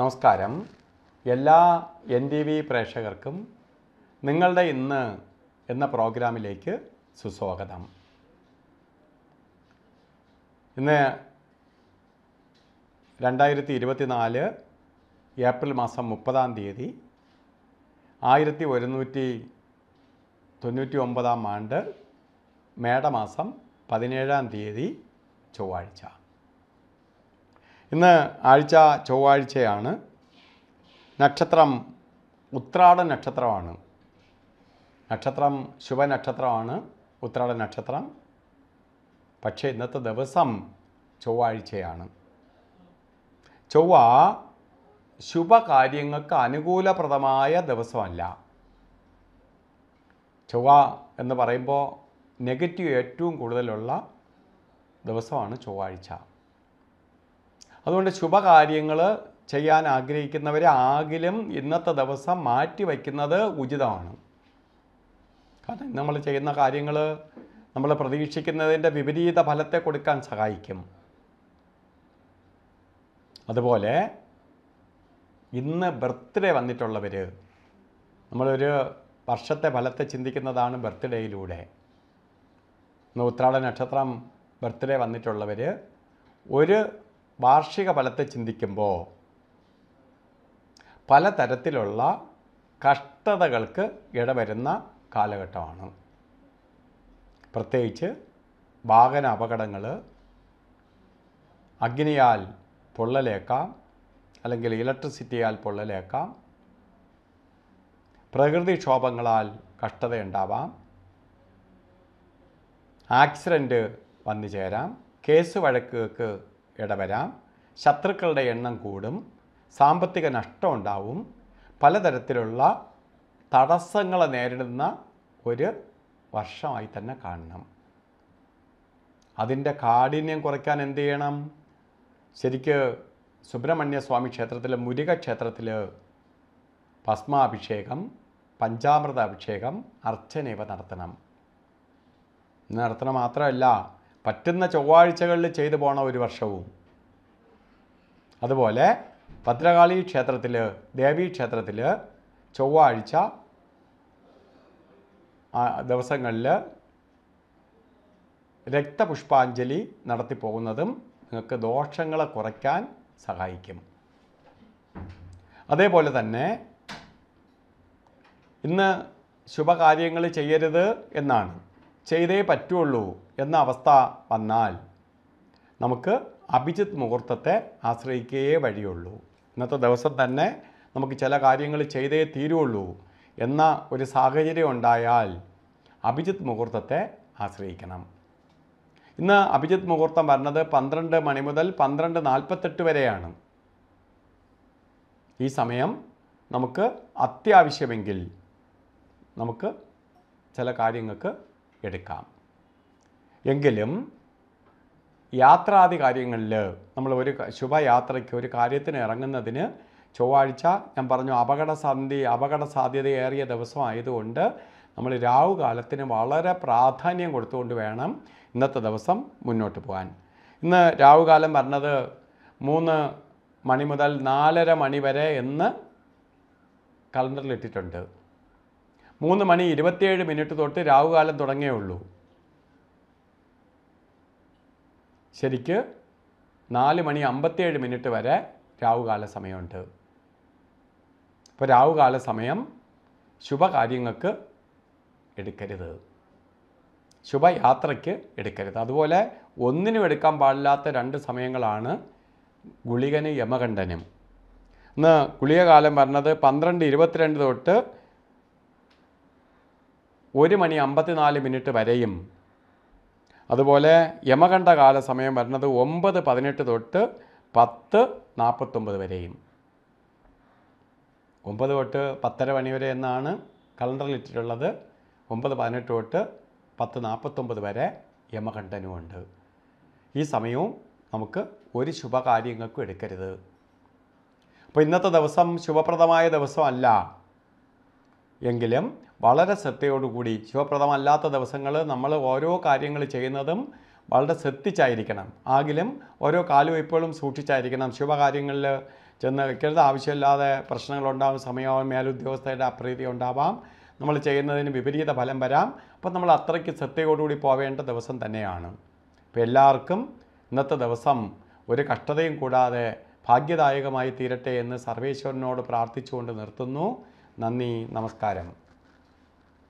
നമസ്കാരം എല്ലാ N T V പ്രേക്ഷകർക്കും നിങ്ങളുടെ ഇന്ന് എന്ന പ്രോഗ്രാമിലേക്ക് സുസ്വാഗതം ഇന്ന് രണ്ടായിരത്തി ഇരുപത്തിനാല് ഏപ്രിൽ മാസം മുപ്പതാം തീയതി ആയിരത്തി ഒരുന്നൂറ്റി തൊണ്ണൂറ്റി ഒമ്പതാം ആണ്ട് മേടമാസം പതിനേഴാം തീയതി ചൊവ്വാഴ്ച ഇന്ന് ആഴ്ച ചൊവ്വാഴ്ചയാണ് നക്ഷത്രം ഉത്രാട നക്ഷത്രമാണ് നക്ഷത്രം ശുഭനക്ഷത്രമാണ് ഉത്രാട നക്ഷത്രം പക്ഷേ ഇന്നത്തെ ദിവസം ചൊവ്വാഴ്ചയാണ് ചൊവ്വ ശുഭകാര്യങ്ങൾക്ക് അനുകൂലപ്രദമായ ദിവസമല്ല ചൊവ്വ എന്ന് പറയുമ്പോൾ നെഗറ്റീവ് ഏറ്റവും കൂടുതലുള്ള ദിവസമാണ് ചൊവ്വാഴ്ച അതുകൊണ്ട് ശുഭകാര്യങ്ങൾ ചെയ്യാൻ ആഗ്രഹിക്കുന്നവരെ ആകിലും ഇന്നത്തെ ദിവസം മാറ്റി വയ്ക്കുന്നത് ഉചിതമാണ് കാരണം നമ്മൾ ചെയ്യുന്ന കാര്യങ്ങൾ നമ്മൾ പ്രതീക്ഷിക്കുന്നതിൻ്റെ വിപരീത ഫലത്തെ കൊടുക്കാൻ സഹായിക്കും അതുപോലെ ഇന്ന് ബർത്ത്ഡേ വന്നിട്ടുള്ളവർ നമ്മളൊരു വർഷത്തെ ഫലത്തെ ചിന്തിക്കുന്നതാണ് ബർത്ത്ഡേയിലൂടെ ഇന്ന് ഉത്രാട നക്ഷത്രം ബർത്ത്ഡേ വന്നിട്ടുള്ളവർ ഒരു വാർഷിക ഫലത്തെ ചിന്തിക്കുമ്പോൾ പലതരത്തിലുള്ള കഷ്ടതകൾക്ക് ഇടവരുന്ന കാലഘട്ടമാണ് പ്രത്യേകിച്ച് വാഹന അപകടങ്ങൾ അഗ്നിയാൽ പൊള്ളലേക്കാം അല്ലെങ്കിൽ ഇലക്ട്രിസിറ്റിയാൽ പൊള്ളലേക്കാം പ്രകൃതിക്ഷോഭങ്ങളാൽ കഷ്ടതയുണ്ടാവാം ആക്സിഡൻറ്റ് വന്നു ചേരാം കേസ് വഴക്കുകൾക്ക് ഇടവരാം ശത്രുക്കളുടെ എണ്ണം കൂടും സാമ്പത്തിക നഷ്ടം ഉണ്ടാവും പലതരത്തിലുള്ള തടസ്സങ്ങളെ നേരിടുന്ന ഒരു വർഷമായി തന്നെ കാണണം അതിൻ്റെ കാഠിന്യം കുറയ്ക്കാൻ എന്ത് ചെയ്യണം ശരിക്ക് സുബ്രഹ്മണ്യ സ്വാമി ക്ഷേത്രത്തിൽ മുരുക ക്ഷേത്രത്തിൽ ഭസ്മാഭിഷേകം പഞ്ചാമൃത അഭിഷേകം അർച്ചനയവ നടത്തണം നടത്തണം മാത്രമല്ല പറ്റുന്ന ചൊവ്വാഴ്ചകളിൽ ചെയ്തു പോണ ഒരു വർഷവും അതുപോലെ ഭദ്രകാളി ക്ഷേത്രത്തിൽ ദേവീ ക്ഷേത്രത്തിൽ ചൊവ്വാഴ്ച ദിവസങ്ങളിൽ രക്തപുഷ്പാഞ്ജലി നടത്തിപ്പോകുന്നതും നിങ്ങൾക്ക് ദോഷങ്ങളെ കുറയ്ക്കാൻ സഹായിക്കും അതേപോലെ തന്നെ ഇന്ന് ശുഭകാര്യങ്ങൾ ചെയ്യരുത് എന്നാണ് ചെയ്തേ പറ്റുള്ളൂ എന്ന അവസ്ഥ വന്നാൽ നമുക്ക് അഭിജിത്ത് മുഹൂർത്തത്തെ ആശ്രയിക്കുകയേ വഴിയുള്ളൂ ഇന്നത്തെ ദിവസം തന്നെ നമുക്ക് ചില കാര്യങ്ങൾ ചെയ്തേ തീരുള്ളൂ എന്ന ഒരു സാഹചര്യം ഉണ്ടായാൽ അഭിജിത്ത് മുഹൂർത്തത്തെ ആശ്രയിക്കണം ഇന്ന് അഭിജിത്ത് മുഹൂർത്തം വരുന്നത് പന്ത്രണ്ട് മണി മുതൽ പന്ത്രണ്ട് നാൽപ്പത്തെട്ട് വരെയാണ് ഈ സമയം നമുക്ക് അത്യാവശ്യമെങ്കിൽ നമുക്ക് ചില കാര്യങ്ങൾക്ക് എടുക്കാം എങ്കിലും യാത്രാദി കാര്യങ്ങളിൽ നമ്മൾ ഒരു ശുഭയാത്രയ്ക്ക് ഒരു കാര്യത്തിന് ഇറങ്ങുന്നതിന് ചൊവ്വാഴ്ച ഞാൻ പറഞ്ഞു അപകട സന്ധി അപകട സാധ്യതയേറിയ ദിവസമായതുകൊണ്ട് നമ്മൾ രാഹുകാലത്തിന് കാലത്തിന് വളരെ പ്രാധാന്യം കൊടുത്തുകൊണ്ട് വേണം ഇന്നത്തെ ദിവസം മുന്നോട്ട് പോകാൻ ഇന്ന് രാഹുകാലം പറഞ്ഞത് മൂന്ന് മണി മുതൽ നാലര മണി വരെ എന്ന് കലണ്ടറിലിട്ടിട്ടുണ്ട് മൂന്ന് മണി ഇരുപത്തിയേഴ് മിനിറ്റ് തൊട്ട് രാവുകാലം തുടങ്ങേ ഉള്ളൂ ശരിക്ക് നാല് മണി അമ്പത്തിയേഴ് മിനിറ്റ് വരെ രാവുകാല സമയമുണ്ട് അപ്പോൾ രാവുകാല സമയം ശുഭകാര്യങ്ങൾക്ക് എടുക്കരുത് ശുഭയാത്രയ്ക്ക് എടുക്കരുത് അതുപോലെ ഒന്നിനും എടുക്കാൻ പാടില്ലാത്ത രണ്ട് സമയങ്ങളാണ് ഗുളികനും യമകണ്ഠനും ഇന്ന് ഗുളികകാലം പറഞ്ഞത് പന്ത്രണ്ട് ഇരുപത്തിരണ്ട് തൊട്ട് ഒരു മണി അമ്പത്തിനാല് മിനിറ്റ് വരെയും അതുപോലെ യമകണ്ഠ കാല സമയം വരുന്നത് ഒമ്പത് പതിനെട്ട് തൊട്ട് പത്ത് നാൽപ്പത്തൊമ്പത് വരെയും ഒമ്പത് തൊട്ട് പത്തര മണി വരെ എന്നാണ് കലണ്ടറിൽ ഇട്ടിട്ടുള്ളത് ഒമ്പത് പതിനെട്ട് തൊട്ട് പത്ത് നാൽപ്പത്തൊമ്പത് വരെ യമകണ്ഠനുമുണ്ട് ഈ സമയവും നമുക്ക് ഒരു ശുഭകാര്യങ്ങൾക്കും എടുക്കരുത് അപ്പോൾ ഇന്നത്തെ ദിവസം ശുഭപ്രദമായ ദിവസമല്ല എങ്കിലും വളരെ ശ്രദ്ധയോടുകൂടി ശുഭപ്രദമല്ലാത്ത ദിവസങ്ങൾ നമ്മൾ ഓരോ കാര്യങ്ങൾ ചെയ്യുന്നതും വളരെ ശ്രദ്ധിച്ചായിരിക്കണം ആകിലും ഓരോ കാലുവയ്പ്പുകളും സൂക്ഷിച്ചായിരിക്കണം ശുഭകാര്യങ്ങളിൽ ചെന്ന് വെക്കരുത് ആവശ്യമില്ലാതെ പ്രശ്നങ്ങളുണ്ടാകും സമയമാകും മേലുദ്യോഗസ്ഥരുടെ അപ്രീതി ഉണ്ടാവാം നമ്മൾ ചെയ്യുന്നതിന് വിപരീത ഫലം വരാം അപ്പം നമ്മൾ അത്രയ്ക്ക് ശ്രദ്ധയോടുകൂടി പോവേണ്ട ദിവസം തന്നെയാണ് അപ്പോൾ എല്ലാവർക്കും ഇന്നത്തെ ദിവസം ഒരു കഷ്ടതയും കൂടാതെ ഭാഗ്യദായകമായി തീരട്ടെ എന്ന് സർവേശ്വരനോട് പ്രാർത്ഥിച്ചുകൊണ്ട് നിർത്തുന്നു നന്ദി നമസ്കാരം